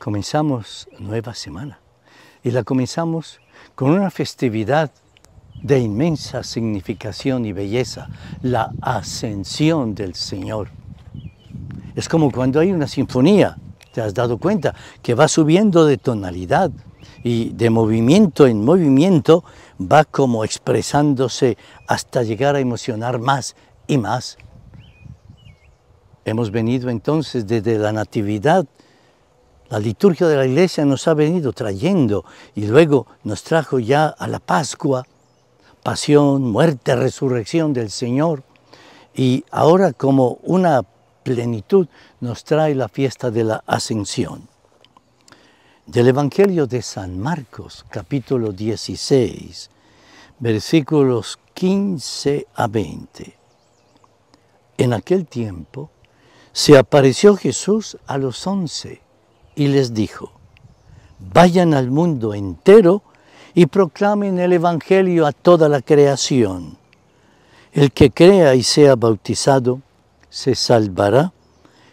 comenzamos nueva semana y la comenzamos con una festividad de inmensa significación y belleza, la ascensión del Señor. Es como cuando hay una sinfonía, te has dado cuenta, que va subiendo de tonalidad y de movimiento en movimiento va como expresándose hasta llegar a emocionar más y más. Hemos venido entonces desde la Natividad la liturgia de la iglesia nos ha venido trayendo y luego nos trajo ya a la Pascua, pasión, muerte, resurrección del Señor. Y ahora como una plenitud nos trae la fiesta de la ascensión. Del Evangelio de San Marcos, capítulo 16, versículos 15 a 20. En aquel tiempo se apareció Jesús a los once y les dijo, vayan al mundo entero y proclamen el Evangelio a toda la creación. El que crea y sea bautizado se salvará,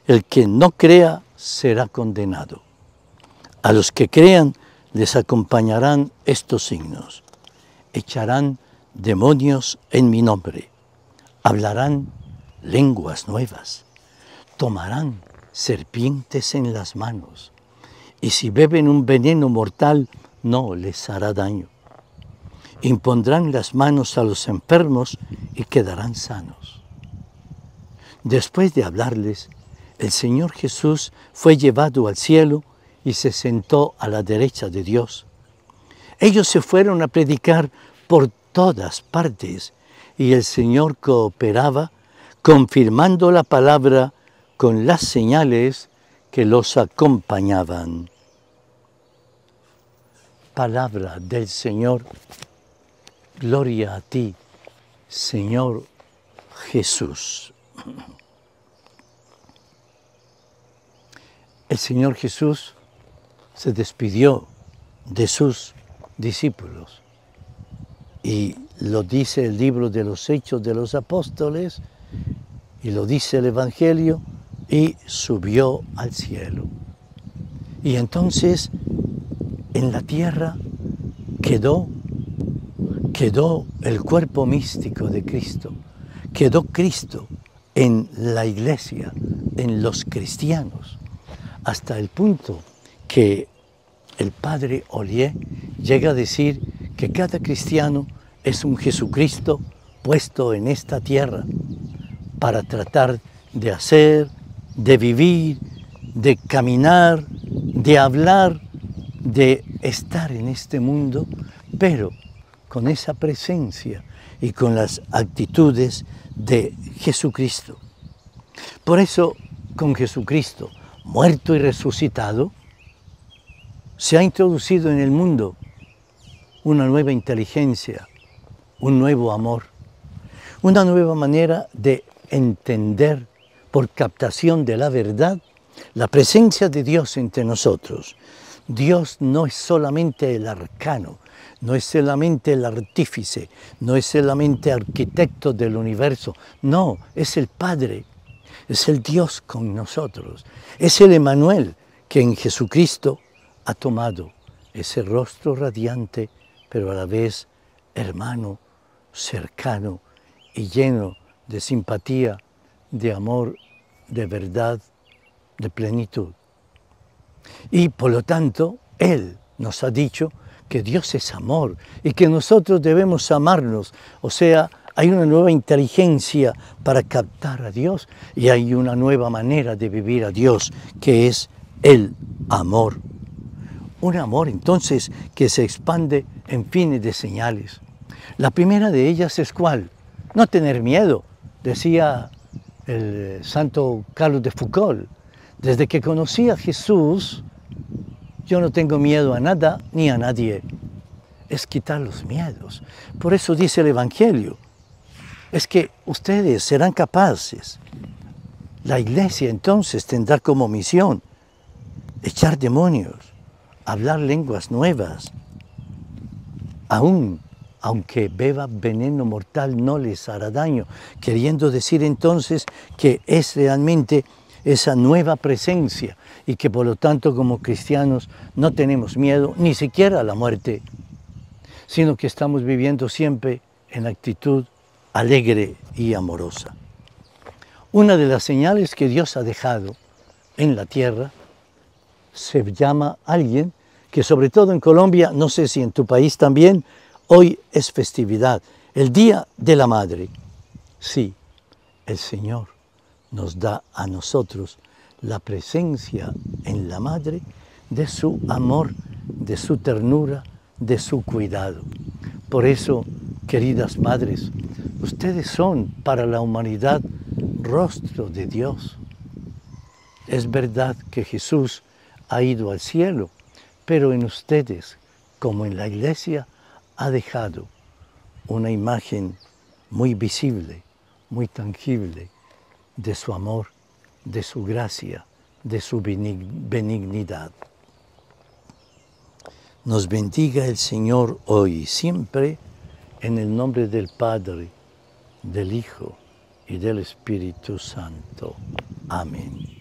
el que no crea será condenado. A los que crean les acompañarán estos signos. Echarán demonios en mi nombre, hablarán lenguas nuevas, tomarán serpientes en las manos y si beben un veneno mortal, no les hará daño. Impondrán las manos a los enfermos y quedarán sanos. Después de hablarles, el Señor Jesús fue llevado al cielo y se sentó a la derecha de Dios. Ellos se fueron a predicar por todas partes y el Señor cooperaba confirmando la palabra con las señales que los acompañaban. Palabra del Señor, gloria a ti, Señor Jesús. El Señor Jesús se despidió de sus discípulos y lo dice el libro de los Hechos de los Apóstoles y lo dice el Evangelio y subió al cielo. Y entonces en la tierra quedó, quedó el cuerpo místico de Cristo, quedó Cristo en la iglesia, en los cristianos, hasta el punto que el padre Olier llega a decir que cada cristiano es un Jesucristo puesto en esta tierra para tratar de hacer, de vivir, de caminar, de hablar, de estar en este mundo, pero con esa presencia y con las actitudes de Jesucristo. Por eso, con Jesucristo, muerto y resucitado, se ha introducido en el mundo una nueva inteligencia, un nuevo amor, una nueva manera de entender por captación de la verdad, la presencia de Dios entre nosotros. Dios no es solamente el arcano, no es solamente el artífice, no es solamente arquitecto del universo, no, es el Padre, es el Dios con nosotros, es el Emanuel que en Jesucristo ha tomado ese rostro radiante, pero a la vez hermano, cercano y lleno de simpatía, de amor de verdad, de plenitud. Y por lo tanto, Él nos ha dicho que Dios es amor y que nosotros debemos amarnos. O sea, hay una nueva inteligencia para captar a Dios y hay una nueva manera de vivir a Dios, que es el amor. Un amor entonces que se expande en fines de señales. La primera de ellas es cuál? No tener miedo, decía el santo Carlos de Foucault. Desde que conocí a Jesús, yo no tengo miedo a nada ni a nadie. Es quitar los miedos. Por eso dice el Evangelio. Es que ustedes serán capaces. La iglesia entonces tendrá como misión echar demonios, hablar lenguas nuevas, aún aunque beba veneno mortal no les hará daño, queriendo decir entonces que es realmente esa nueva presencia y que por lo tanto como cristianos no tenemos miedo ni siquiera a la muerte, sino que estamos viviendo siempre en actitud alegre y amorosa. Una de las señales que Dios ha dejado en la tierra se llama alguien que sobre todo en Colombia, no sé si en tu país también, Hoy es festividad, el Día de la Madre. Sí, el Señor nos da a nosotros la presencia en la Madre de su amor, de su ternura, de su cuidado. Por eso, queridas madres, ustedes son para la humanidad rostro de Dios. Es verdad que Jesús ha ido al cielo, pero en ustedes, como en la iglesia, ha dejado una imagen muy visible, muy tangible de su amor, de su gracia, de su benignidad. Nos bendiga el Señor hoy, siempre, en el nombre del Padre, del Hijo y del Espíritu Santo. Amén.